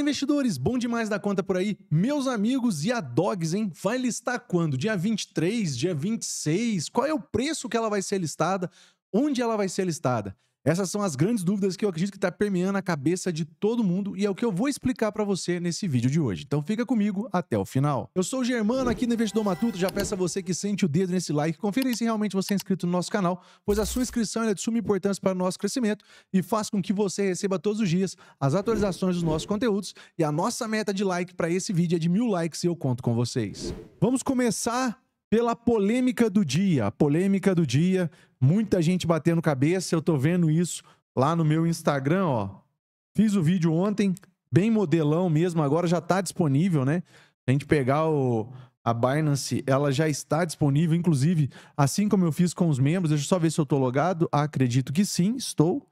investidores, bom demais da conta por aí. Meus amigos, e a Dogs, hein? Vai listar quando? Dia 23, dia 26? Qual é o preço que ela vai ser listada? Onde ela vai ser listada? Essas são as grandes dúvidas que eu acredito que está permeando a cabeça de todo mundo e é o que eu vou explicar para você nesse vídeo de hoje. Então fica comigo até o final. Eu sou o Germano aqui no Investidor Matuto, já peço a você que sente o dedo nesse like, confira se realmente você é inscrito no nosso canal, pois a sua inscrição é de suma importância para o nosso crescimento e faz com que você receba todos os dias as atualizações dos nossos conteúdos e a nossa meta de like para esse vídeo é de mil likes e eu conto com vocês. Vamos começar pela polêmica do dia. A polêmica do dia, muita gente batendo cabeça, eu tô vendo isso lá no meu Instagram, ó. Fiz o vídeo ontem, bem modelão mesmo, agora já tá disponível, né? A gente pegar o a Binance, ela já está disponível, inclusive, assim como eu fiz com os membros. Deixa eu só ver se eu tô logado. Ah, acredito que sim, estou.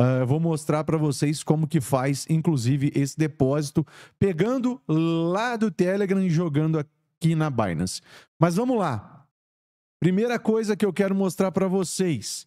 Uh, vou mostrar para vocês como que faz, inclusive, esse depósito, pegando lá do Telegram e jogando aqui aqui na Binance. Mas vamos lá. Primeira coisa que eu quero mostrar para vocês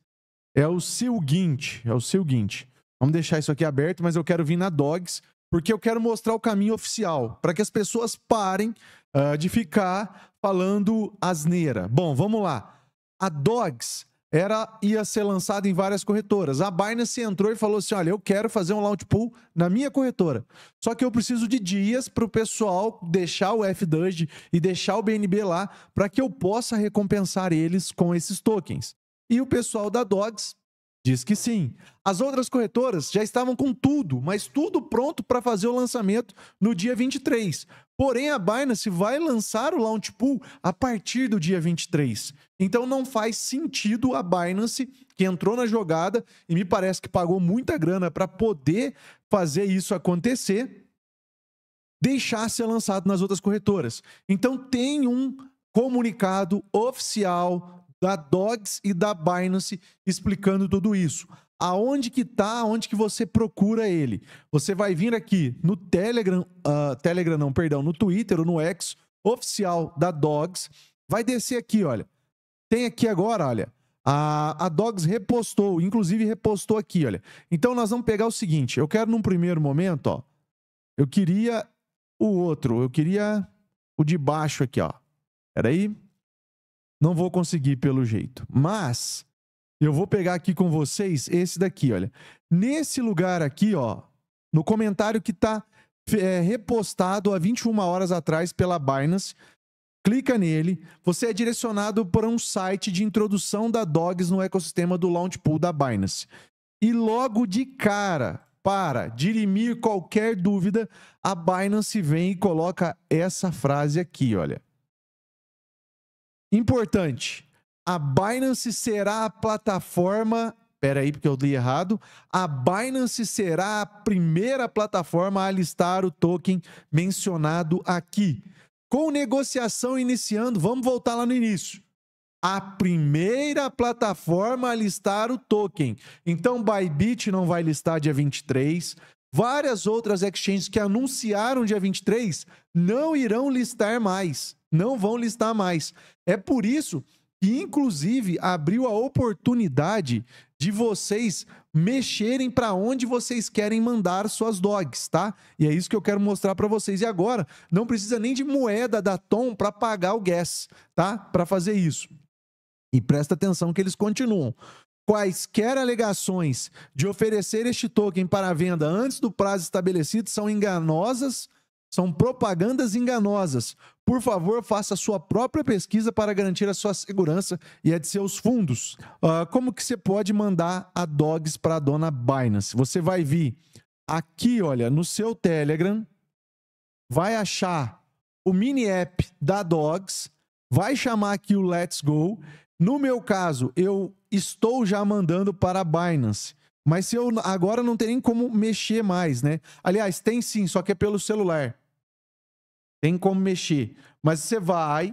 é o seguinte, é o seguinte. Vamos deixar isso aqui aberto, mas eu quero vir na Dogs, porque eu quero mostrar o caminho oficial, para que as pessoas parem uh, de ficar falando asneira. Bom, vamos lá. A Dogs era ia ser lançado em várias corretoras. A Binance entrou e falou assim: olha, eu quero fazer um launch pool na minha corretora. Só que eu preciso de dias para o pessoal deixar o FDUG e deixar o BNB lá para que eu possa recompensar eles com esses tokens. E o pessoal da Dogs Diz que sim. As outras corretoras já estavam com tudo, mas tudo pronto para fazer o lançamento no dia 23. Porém, a Binance vai lançar o Launch Pool a partir do dia 23. Então não faz sentido a Binance, que entrou na jogada e me parece que pagou muita grana para poder fazer isso acontecer, deixar ser lançado nas outras corretoras. Então tem um comunicado oficial da Dogs e da Binance explicando tudo isso. Aonde que tá, onde que você procura ele? Você vai vir aqui no Telegram, uh, Telegram não, perdão, no Twitter ou no X oficial da Dogs. Vai descer aqui, olha. Tem aqui agora, olha. A, a Dogs repostou, inclusive repostou aqui, olha. Então nós vamos pegar o seguinte, eu quero num primeiro momento, ó. Eu queria o outro, eu queria o de baixo aqui, ó. Peraí. aí. Não vou conseguir pelo jeito. Mas eu vou pegar aqui com vocês esse daqui, olha. Nesse lugar aqui, ó, no comentário que está é, repostado há 21 horas atrás pela Binance, clica nele, você é direcionado para um site de introdução da Dogs no ecossistema do Launch Pool da Binance. E logo de cara, para dirimir qualquer dúvida, a Binance vem e coloca essa frase aqui, olha. Importante. A Binance será a plataforma. Pera aí, porque eu li errado. A Binance será a primeira plataforma a listar o token mencionado aqui. Com negociação iniciando, vamos voltar lá no início. A primeira plataforma a listar o token. Então, Bybit não vai listar dia 23. Várias outras exchanges que anunciaram dia 23 não irão listar mais, não vão listar mais. É por isso que, inclusive, abriu a oportunidade de vocês mexerem para onde vocês querem mandar suas dogs, tá? E é isso que eu quero mostrar para vocês. E agora, não precisa nem de moeda da Tom para pagar o gas, tá? Para fazer isso. E presta atenção que eles continuam. Quaisquer alegações de oferecer este token para venda antes do prazo estabelecido são enganosas, são propagandas enganosas. Por favor, faça sua própria pesquisa para garantir a sua segurança e a de seus fundos. Uh, como que você pode mandar a Dogs para a dona Binance? Você vai vir aqui, olha, no seu Telegram, vai achar o mini app da Dogs, vai chamar aqui o Let's Go no meu caso, eu estou já mandando para a Binance. Mas se eu agora não tem nem como mexer mais, né? Aliás, tem sim, só que é pelo celular. Tem como mexer. Mas você vai.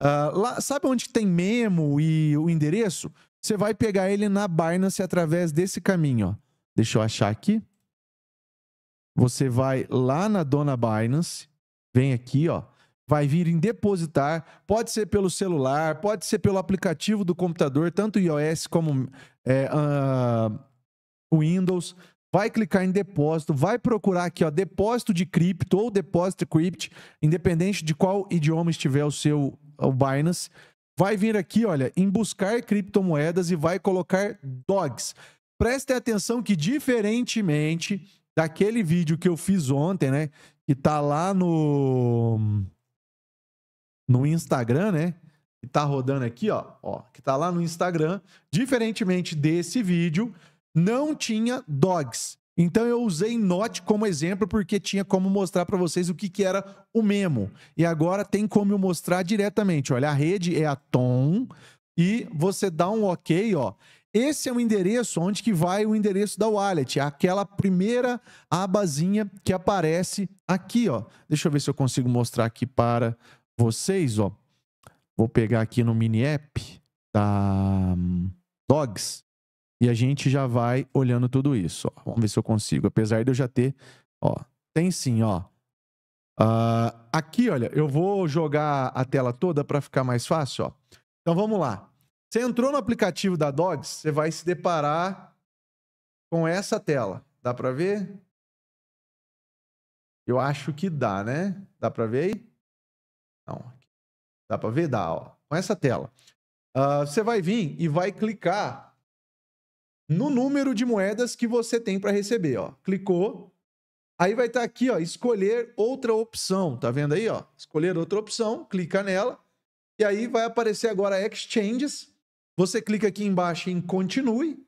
Uh, lá, sabe onde tem memo e o endereço? Você vai pegar ele na Binance através desse caminho, ó. Deixa eu achar aqui. Você vai lá na dona Binance, vem aqui, ó vai vir em depositar, pode ser pelo celular, pode ser pelo aplicativo do computador, tanto iOS como é, uh, Windows. Vai clicar em depósito, vai procurar aqui, ó, depósito de cripto ou depósito crypt, independente de qual idioma estiver o seu o Binance. Vai vir aqui, olha, em buscar criptomoedas e vai colocar DOGs. Prestem atenção que, diferentemente daquele vídeo que eu fiz ontem, né, que tá lá no no Instagram, né? Que tá rodando aqui, ó, ó, que tá lá no Instagram. Diferentemente desse vídeo, não tinha dogs. Então eu usei Note como exemplo porque tinha como mostrar para vocês o que, que era o memo. E agora tem como eu mostrar diretamente. Olha, a rede é a Tom e você dá um OK, ó. Esse é o endereço onde que vai o endereço da wallet, é aquela primeira abazinha que aparece aqui, ó. Deixa eu ver se eu consigo mostrar aqui para vocês, ó, vou pegar aqui no mini app da hum, Dogs e a gente já vai olhando tudo isso. Ó. Vamos ver se eu consigo. Apesar de eu já ter, ó, tem sim, ó. Uh, aqui, olha, eu vou jogar a tela toda para ficar mais fácil, ó. Então vamos lá. Você entrou no aplicativo da Dogs, você vai se deparar com essa tela. Dá para ver? Eu acho que dá, né? Dá para ver aí? Não, dá para ver? Dá, ó. Com essa tela. Uh, você vai vir e vai clicar no número de moedas que você tem para receber, ó. Clicou. Aí vai estar tá aqui, ó, escolher outra opção, tá vendo aí, ó? Escolher outra opção, clica nela. E aí vai aparecer agora exchanges. Você clica aqui embaixo em continue.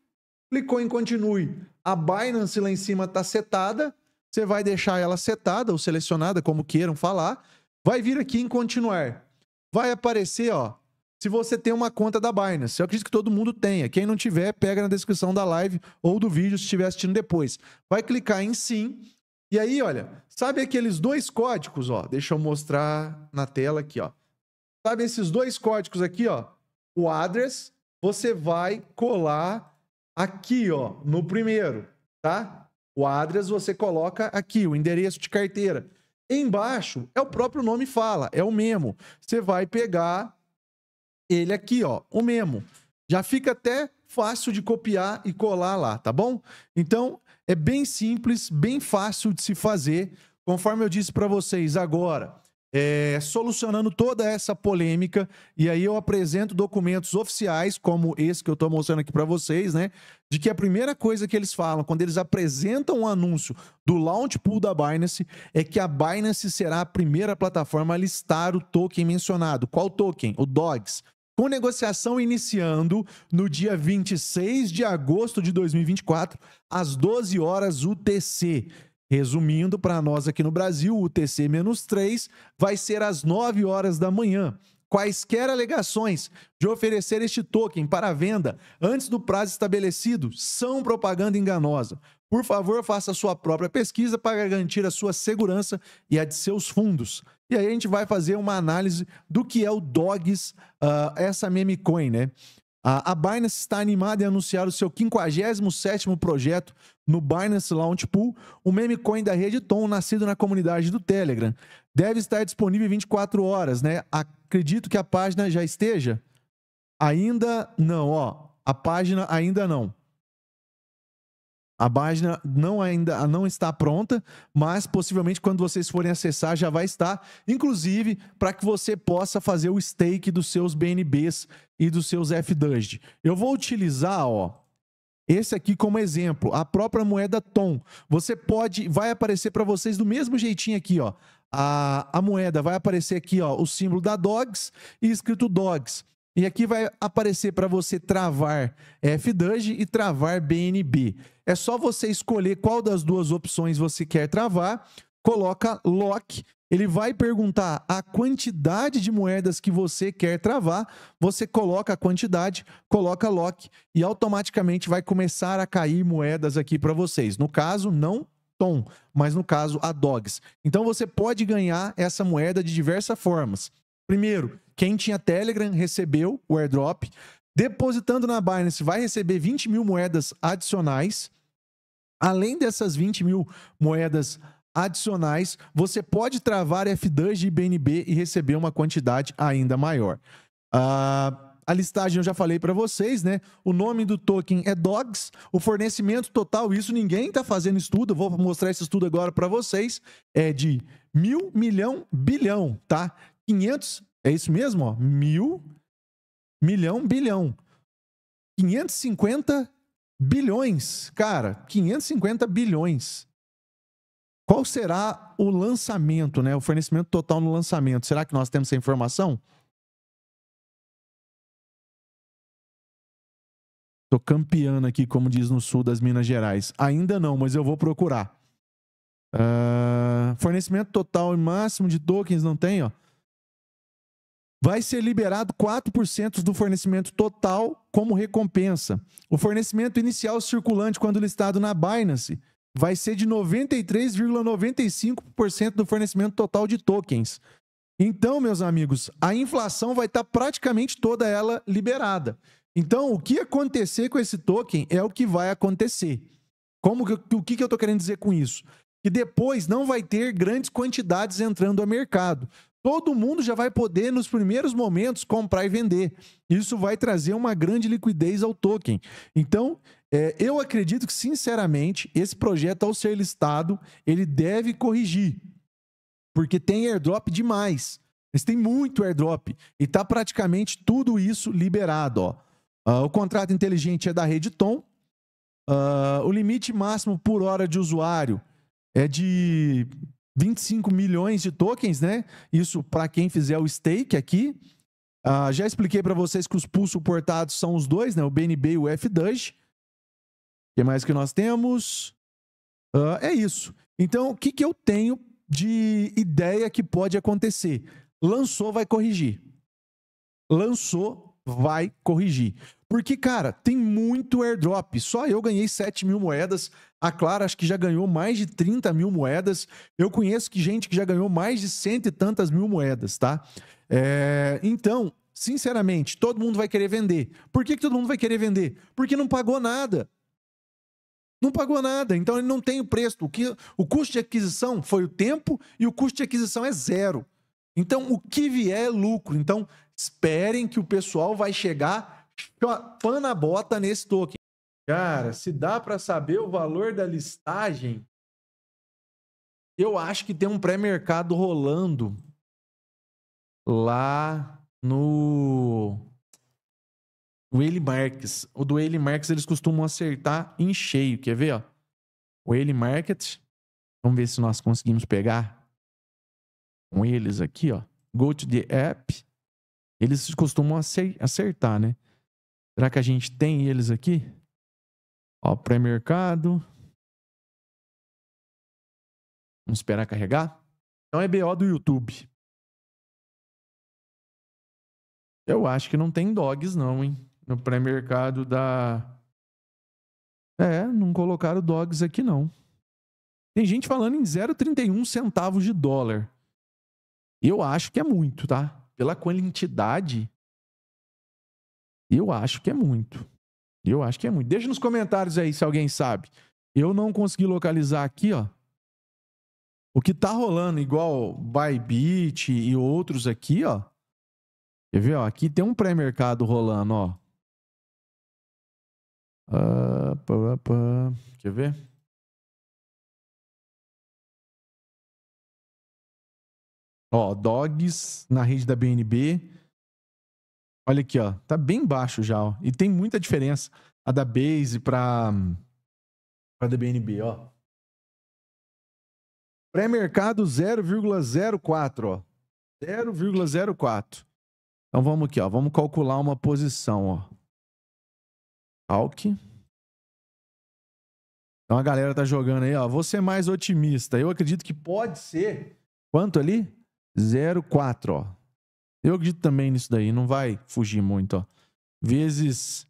Clicou em continue. A Binance lá em cima está setada. Você vai deixar ela setada ou selecionada, como queiram falar. Vai vir aqui em continuar. Vai aparecer, ó, se você tem uma conta da Binance. Eu acredito que todo mundo tenha. Quem não tiver, pega na descrição da live ou do vídeo se estiver assistindo depois. Vai clicar em sim. E aí, olha, sabe aqueles dois códigos, ó? Deixa eu mostrar na tela aqui, ó. Sabe esses dois códigos aqui, ó? O address, você vai colar aqui, ó, no primeiro, tá? O address você coloca aqui, o endereço de carteira. Embaixo, é o próprio nome fala, é o memo. Você vai pegar ele aqui, ó, o memo. Já fica até fácil de copiar e colar lá, tá bom? Então, é bem simples, bem fácil de se fazer. Conforme eu disse para vocês agora, é, solucionando toda essa polêmica. E aí eu apresento documentos oficiais, como esse que eu estou mostrando aqui para vocês, né? De que a primeira coisa que eles falam quando eles apresentam o um anúncio do launch pool da Binance é que a Binance será a primeira plataforma a listar o token mencionado. Qual token? O DOGS. Com negociação iniciando no dia 26 de agosto de 2024, às 12 horas UTC. Resumindo, para nós aqui no Brasil, o TC-3 vai ser às 9 horas da manhã. Quaisquer alegações de oferecer este token para venda antes do prazo estabelecido são propaganda enganosa. Por favor, faça sua própria pesquisa para garantir a sua segurança e a de seus fundos. E aí a gente vai fazer uma análise do que é o Dogs, uh, essa meme coin, né? A Binance está animada em anunciar o seu 57º projeto no Binance Launch Pool, o meme coin da rede Tom, nascido na comunidade do Telegram. Deve estar disponível 24 horas, né? Acredito que a página já esteja. Ainda não, ó. A página ainda não. A página não ainda não está pronta, mas possivelmente quando vocês forem acessar já vai estar, inclusive para que você possa fazer o stake dos seus BNBs e dos seus FDUSD. Eu vou utilizar, ó, esse aqui como exemplo, a própria moeda Tom. Você pode, vai aparecer para vocês do mesmo jeitinho aqui, ó. A, a moeda vai aparecer aqui, ó, o símbolo da Dogs e escrito Dogs. E aqui vai aparecer para você travar FDUG e travar BNB. É só você escolher qual das duas opções você quer travar, coloca lock ele vai perguntar a quantidade de moedas que você quer travar. Você coloca a quantidade, coloca lock e automaticamente vai começar a cair moedas aqui para vocês. No caso, não Tom, mas no caso a Dogs. Então você pode ganhar essa moeda de diversas formas. Primeiro, quem tinha Telegram recebeu o airdrop. Depositando na Binance, vai receber 20 mil moedas adicionais. Além dessas 20 mil moedas adicionais, adicionais, você pode travar FDUs de IBNB e receber uma quantidade ainda maior. Uh, a listagem eu já falei para vocês, né? O nome do token é DOGS, o fornecimento total, isso ninguém está fazendo estudo, vou mostrar esse estudo agora para vocês, é de mil, milhão, bilhão, tá? 500, é isso mesmo, ó, mil, milhão, bilhão. 550 bilhões, cara, 550 bilhões. Qual será o lançamento, né? O fornecimento total no lançamento. Será que nós temos essa informação? Tô campeando aqui, como diz no sul das Minas Gerais. Ainda não, mas eu vou procurar. Uh, fornecimento total e máximo de tokens não tem, ó. Vai ser liberado 4% do fornecimento total como recompensa. O fornecimento inicial circulante quando listado na Binance vai ser de 93,95% do fornecimento total de tokens. Então, meus amigos, a inflação vai estar tá praticamente toda ela liberada. Então, o que acontecer com esse token é o que vai acontecer. Como que, o que, que eu estou querendo dizer com isso? Que depois não vai ter grandes quantidades entrando no mercado. Todo mundo já vai poder, nos primeiros momentos, comprar e vender. Isso vai trazer uma grande liquidez ao token. Então, é, eu acredito que, sinceramente, esse projeto, ao ser listado, ele deve corrigir. Porque tem airdrop demais. Eles tem muito airdrop. E está praticamente tudo isso liberado. Ó. Uh, o contrato inteligente é da rede Tom. Uh, ah, o limite máximo por hora de usuário é de 25 milhões de tokens, né? Isso para quem fizer o stake aqui. Uh, já expliquei para vocês que os pools suportados são os dois, né? O BNB e o FDUSH que mais que nós temos? Uh, é isso. Então, o que, que eu tenho de ideia que pode acontecer? Lançou, vai corrigir. Lançou, vai corrigir. Porque, cara, tem muito airdrop. Só eu ganhei 7 mil moedas. A Clara acho que já ganhou mais de 30 mil moedas. Eu conheço que gente que já ganhou mais de cento e tantas mil moedas, tá? É... Então, sinceramente, todo mundo vai querer vender. Por que, que todo mundo vai querer vender? Porque não pagou nada. Não pagou nada, então ele não tem o preço. O, que, o custo de aquisição foi o tempo e o custo de aquisição é zero. Então, o que vier é lucro. Então, esperem que o pessoal vai chegar chapando a bota nesse token. Cara, se dá para saber o valor da listagem, eu acho que tem um pré-mercado rolando lá no o Eli Marques. O do Eli Marques eles costumam acertar em cheio. Quer ver, ó? O Eli Market. Vamos ver se nós conseguimos pegar com eles aqui, ó. Go to the app. Eles costumam acertar, né? Será que a gente tem eles aqui? Ó, pré-mercado. Vamos esperar carregar. Então é BO do YouTube. Eu acho que não tem dogs, não, hein? no pré-mercado da. É, não colocaram dogs aqui não. Tem gente falando em 0,31 centavos de dólar. Eu acho que é muito, tá? Pela quantidade, eu acho que é muito. Eu acho que é muito. Deixa nos comentários aí se alguém sabe. Eu não consegui localizar aqui, ó. O que tá rolando, igual Bybit e outros aqui, ó. Quer ver, ó? Aqui tem um pré-mercado rolando, ó. Uh, pá, pá. Quer ver? Ó, dogs na rede da BNB. Olha aqui, ó. Tá bem baixo já, ó. E tem muita diferença a da Base para para da BNB, ó. Pré-mercado 0,04, ó. 0,04. Então vamos aqui, ó. Vamos calcular uma posição, ó. Alck. Então a galera tá jogando aí, ó. Você é mais otimista. Eu acredito que pode ser. Quanto ali? 0,4, ó. Eu acredito também nisso daí. Não vai fugir muito, ó. Vezes.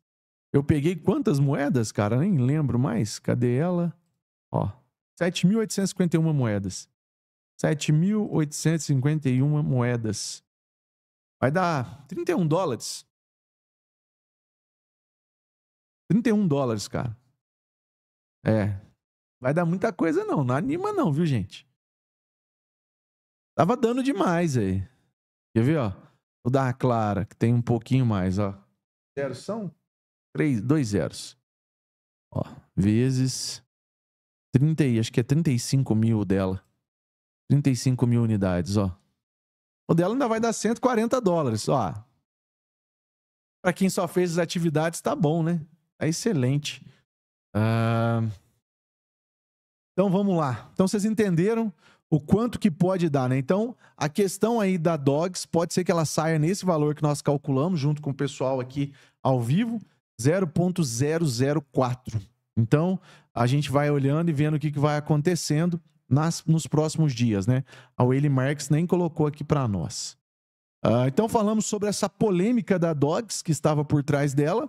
Eu peguei quantas moedas, cara? Nem lembro mais. Cadê ela? Ó. 7.851 moedas. 7.851 moedas. Vai dar 31 dólares. 31 dólares, cara. É. Vai dar muita coisa, não. Não anima, não, viu, gente? Tava dando demais aí. Quer ver, ó? Vou dar a Clara, que tem um pouquinho mais, ó. Zero são? Três, dois zeros. Ó, vezes 30, acho que é 35 mil dela. 35 mil unidades, ó. O dela ainda vai dar 140 dólares, ó. Pra quem só fez as atividades, tá bom, né? Tá excelente. Uh... Então vamos lá. Então vocês entenderam o quanto que pode dar, né? Então, a questão aí da Dogs pode ser que ela saia nesse valor que nós calculamos junto com o pessoal aqui ao vivo, 0.004. Então, a gente vai olhando e vendo o que, que vai acontecendo nas, nos próximos dias, né? A Willy Marx nem colocou aqui para nós. Uh, então, falamos sobre essa polêmica da Dogs que estava por trás dela.